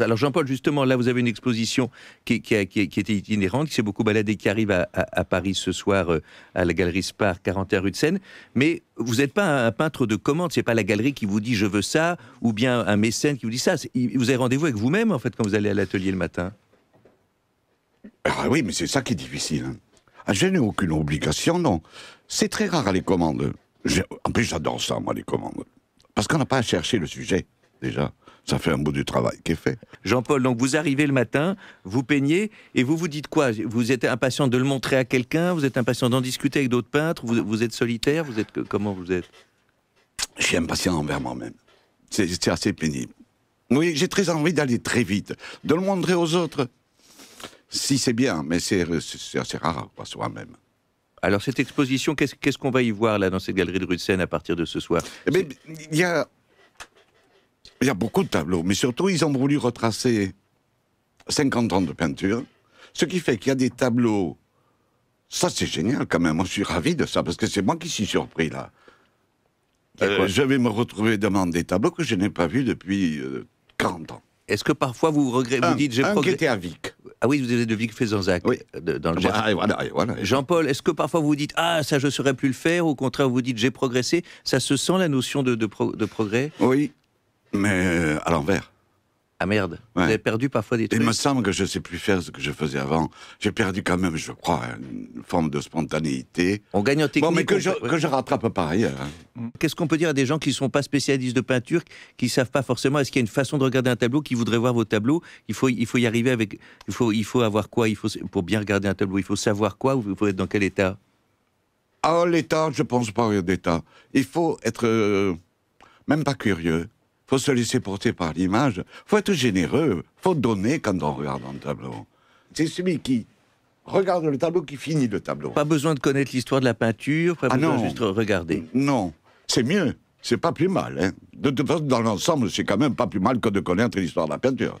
Alors Jean-Paul, justement, là vous avez une exposition qui, était itinérante, qui s'est beaucoup baladée, qui arrive à, Paris ce soir euh, à la galerie Spar, 41 rue de Seine. Mais vous n'êtes pas un, peintre de commande, c'est pas la galerie qui vous dit je veux ça, ou bien un mécène qui vous dit ça. Vous avez rendez-vous avec vous-même en fait quand vous allez à l'atelier le matin. Ah oui, mais c'est ça qui est difficile. Ah, je n'ai aucune obligation, non. C'est très rare les commandes. En plus, j'adore ça, moi, les commandes. Parce qu'on n'a pas à chercher le sujet, déjà. Ça fait un bout du travail qui est fait. Jean-Paul, donc vous arrivez le matin, vous peignez, et vous vous dites quoi Vous êtes impatient de le montrer à quelqu'un Vous êtes impatient d'en discuter avec d'autres peintres vous, êtes solitaire Vous êtes Comment vous êtes Je suis impatient envers moi-même. C'est assez pénible. Oui, j'ai très envie d'aller très vite, de le montrer aux autres. Si c'est bien, mais c'est assez rare, quoi, soi-même. Alors cette exposition, qu'est-ce qu'on va y voir là dans cette galerie de rue à partir de ce soir eh Il y a il y a beaucoup de tableaux, mais surtout, ils ont voulu retracer 50 ans de peinture, ce qui fait qu'il y a des tableaux. Ça, c'est génial quand même. Moi, je suis ravi de ça, parce que c'est moi qui suis surpris là. Euh, je vais me retrouver devant des tableaux que je n'ai pas vus depuis 40 euh, ans. Est-ce que parfois vous regrettez, vous dites, j'ai progressé. était à Vic. Ah oui, vous êtes de Vic Faisanzac. oui. Euh, dans le genre bah, voilà, voilà. Jean-Paul, est-ce que parfois vous dites, ah ça je ne saurais plus le faire, au contraire vous dites, j'ai progressé Ça se sent la notion de, de progrès Oui, mais euh, à l'envers. Ah merde, vous avez perdu parfois des trucs. Il me semble que je ne sais plus faire ce que je faisais avant. J'ai perdu quand même, je crois, une forme de spontanéité. On gagne en technique. Bon, mais que, je, rattrape par ailleurs. Hein. Qu'est-ce qu'on peut dire à des gens qui ne sont pas spécialistes de peinture, qui ne savent pas forcément, est-ce qu'il y a une façon de regarder un tableau, qui voudraient voir vos tableaux il faut, il faut y arriver avec... Il faut, il faut avoir quoi il faut, Pour bien regarder un tableau, il faut savoir quoi ou il faut être dans quel état Ah, l'état, je pense pas d'état. Il faut être... Euh, même pas curieux faut se laisser porter par l'image, faut être généreux, faut donner quand on regarde un tableau. C'est celui qui regarde le tableau qui finit le tableau. Pas besoin de connaître l'histoire de la peinture, pas ah non. juste regarder. Non, c'est mieux, c'est pas plus mal. Hein. De toute façon, dans l'ensemble, c'est quand même pas plus mal que de connaître l'histoire de la peinture.